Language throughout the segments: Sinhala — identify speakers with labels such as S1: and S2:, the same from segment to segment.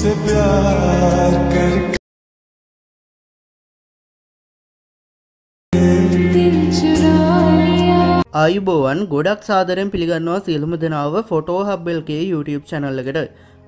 S1: मुझसे प्यार करके අයිබෝවන් ගොඩක් සාදරෙන් පිළිගන්නවා සිල්ම දෙනාව ෆොටෝ හබ්බල්ගේ YouTube චැනල්ලකට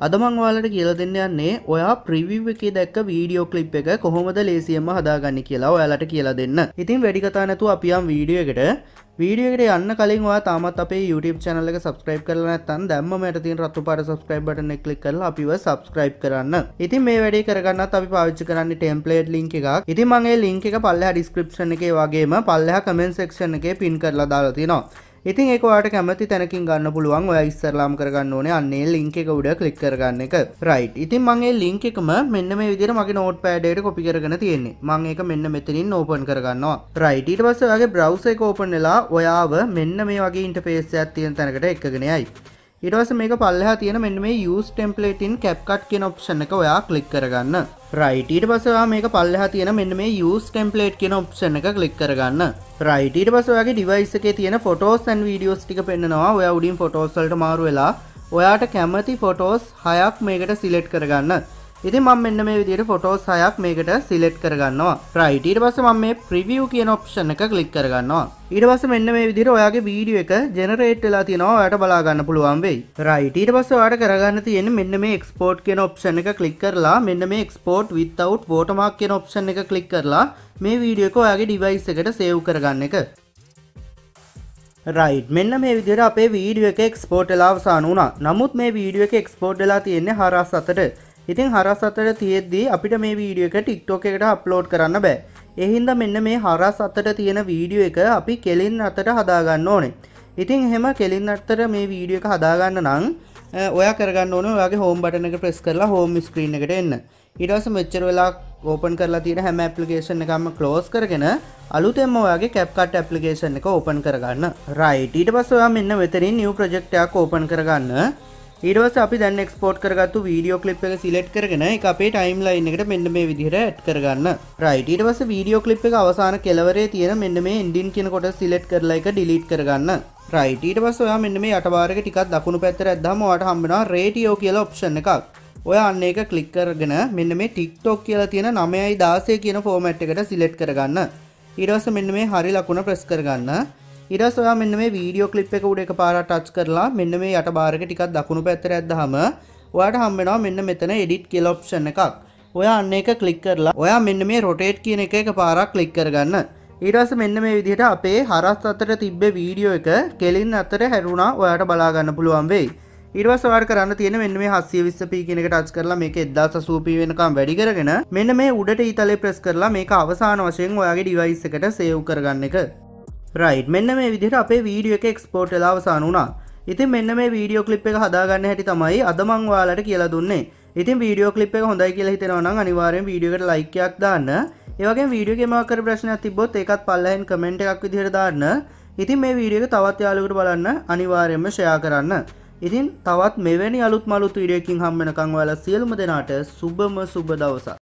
S1: අදමං වාලට කියල දෙන්න යන්නේ ඔයා ප්‍රවිව් එක දැක්ක වීඩියෝ කලිප් එක කොහොමද ලේසියම හදාගන්න කියලා ඔයාලට කියලා දෙන්න ඉතින් වැඩිකතා නැතු අපියම් වීඩියෝ එකට වීඩියෝකට යන්න කලින් ඔයා තාමත් අපේ YouTube channel එක subscribe කරලා නැත්නම් දැම්මම යට තියෙන රතු පාට subscribe button එක click කරලා අපිව subscribe කරන්න. ඉතින් මේ වැඩේ කරගන්නත් අපි පාවිච්චි කරන්නේ template link එකක්. ඉතින් මම ඒ link එක පල්ලෙහා description එකේ වගේම පල්ලෙහා comment section එකේ pin කරලා දාලා තියෙනවා. ඉතින් ඒක ඔයාට කැමති තැනකින් ගන්න පුළුවන් ඔයා ඉස්සරලාම කරගන්න ඕනේ අන්නේ ලින්ක් එක උඩ ක්ලික් කරගන්න එක රයිට් ඉතින් මම ඒ ලින්ක් එකම මෙන්න මේ විදිහට මගේ නෝට් පෑඩ් එකට කොපි කරගෙන තියෙන්නේ මම ඒක මෙන්න මෙතනින් ඕපන් කරගන්නවා රයිට් ඊට පස්සේ ඔයාගේ බ්‍රවුසර් එක ඕපන් වෙලා ඔයාව මෙන්න මේ වගේ ඉන්ටර්ෆේස් එකක් තියෙන තැනකට එක්කගෙන යයි ඉටවස මේක පල්ලහා තියෙන මෙන්න මේ යස් ටෙම්පලේටින් කැප්කට් කියෙන ඔප්ෂණ එක ඔයා කලික් කරගන්න රයිටීට පසවා මේක පල්ලහා තියෙන මෙන්න මේ යස් ටෙම්පලේට් කියෙන ඔප්ෂණ එක කලික් කරගන්න රයිටීට පසවගේ ඩිවයිස් එක තියෙන ෆොටෝසන් වීඩියෝස් ටික පෙන්න්නවා ඔයා උඩින් ෆොටෝසල්ට මාරු වෙලා ඔයාට කැමති ෆොටෝස් හයක් මේකට සිලෙට් කරගන්න ඉතින් මම මෙන්න මේ විදිහට ෆොටෝස් හයක් මේකට සිලෙක්ට් කරගන්නවා. right ඊට පස්සේ මම මේ preview කියන option එක click කරගන්නවා. ඊට පස්සේ මෙන්න මේ විදිහට ඔයාගේ වීඩියෝ එක ජෙනරේට් වෙලා තියෙනවා. ඔයාට බලා ගන්න පුළුවන් වෙයි. right ඊට පස්සේ ඔයාට කරගන්න තියෙන්නේ මෙන්න මේ export කියන option එක click කරලා මෙන්න මේ export without watermark කියන option එක click කරලා මේ වීඩියෝ එක ඔයාගේ device එකට save කරගන්න එක. රයිට් මෙන්න මේ විදිර අපේ වීඩියුව එක එක්ස්පෝට් වෙලා අවසාන වුණා. නමුත් මේ වීඩියුව එක එක්ස්පෝට් වෙලා තියෙන්නේ හරස් අතට. ඉතින් හරස් අතට තියෙද්දී අපිට මේ වීඩියෝ එක ටික්ටෝක් එකට අප්ලෝඩ් කරන්න බෑ එහින්ද මෙන්න මේ හරස් අතට තියෙන වීඩියෝ එක අපි කෙලින් අතට හදාගන්න ඕනේ ඉතින් එහෙම කෙලින් අතට මේ වීඩියෝ එක හදාගන්න නම් ඔයා කරගන්න ඕනේ ඔයාගේ හෝම් බටන එක ප්‍රෙස් කරලා හෝම් ස්ක්‍රීන් එකට එන්න ඊට පස්සේ මෙච්චර වෙලා ඕපන් කරලා තියෙන හැම ඇප්ලිකේෂන් එකක්ම ක්ලෝස් කරගෙන අලුතෙන්ම ඔයාගේ කැප්කට් ඇප්ලිකේෂන් එක ඕපන් කරගන්න රයිට් ඊට පස්සේ ඔයා මෙන්න මෙතනින් නිව් ප්‍රොජෙක්ට් එකක් ඕපන් කරගන්න ඊටවස අපි දැන් එක්ස්පෝට් කරගත්තු වීඩියෝ කලිප් එක සිලෙට් කරගෙන එක අපේ ටයිම් ලයින් එකට මෙන්න මේ විදිහට ඇඩ් කරගන්න රයිට් ඊට පස්සේ වීඩියෝ කලිප් එක අවසාන කෙලවරේ තියෙන මෙන්න මේ එන්ඩින් කියන කොටස සිලෙක්ට් කරලා එක ඩිලීට් කරගන්න රයිට් ඊට පස්සේ ඔයා මෙන්න මේ අටබාරක ටිකක් දකුණු පැත්තට ඇද්දාම ඔයාට හම්බෙනවා රේඩියෝ කියලා ඔප්ෂන් එකක් ඔයා අන්න එක ක්ලික් කරගෙන මෙන්න මේ ටික්ටොක් කියලා තියෙන 9යි 16 කියන ෆෝමැට් එකට සිලෙක්ට් කරගන්න ඊට පස්සේ මෙන්න මේ හරි ලකුණ ප්‍රෙස් කරගන්න ඊට පස්සේ ඔයා මෙන්න මේ වීඩියෝ ක්ලිප් එක උඩ එකපාරට ටච් කරලා මෙන්න මේ යට බාර් එක ටිකක් දකුණු පැත්තට ඇද්දාම ඔයාට හම් වෙනවා මෙන්න මෙතන edit කියලා option එකක්. ඔයා අන්න එක ක්ලික් කරලා ඔයා මෙන්න මේ rotate කියන එක එකපාරක් ක්ලික් කරගන්න. ඊට පස්සේ මෙන්න මේ විදිහට අපේ හරස් අතර තිබ්බ වීඩියෝ එක කෙලින් අතර හැරුණා ඔයාට බලා ගන්න පුළුවන් වෙයි. ඉරවස් වාර් කරන්න තියෙන මෙන්න මේ 720p කියන එක ටච් කරලා මේක 1080p වෙනකම් වැඩි කරගෙන මෙන්න මේ උඩට ඊතලේ ප්‍රෙස් කරලා මේක අවසාන වශයෙන් ඔයාගේ ඩිවයිස් එකට සේව් කරගන්න එක රයිට් මෙන්න මේ විදිහට අපේ වීඩියෝ එක එක්ස්පෝර්ට් වෙලා අවසන් වුණා. ඉතින් මෙන්න මේ වීඩියෝ ක්ලිප් එක හදාගන්න හැටි තමයි අද මම ඔයාලට කියලා දුන්නේ. ඉතින් වීඩියෝ ක්ලිප් එක හොඳයි කියලා හිතෙනවා නම් අනිවාර්යෙන් වීඩියෝ එකට ලයික් එකක් දාන්න. ඒ වගේම වීඩියෝ එකේ මොකක් හරි ප්‍රශ්නයක් තිබ්බොත් ඒකත් පල්ලෙහෙන් කමෙන්ට් එකක් විදිහට දාන්න. ඉතින් මේ වීඩියෝ එක තවත් යාළුවෙකුට බලන්න අනිවාර්යෙන්ම ෂෙයා කරන්න. ඉතින් තවත් මෙවැනි අලුත් මලුත් වීඩියෝ එකකින් හම්බ වෙනකන් ඔයාලා සියලුම දෙනාට සුබම සුබ දවසක්.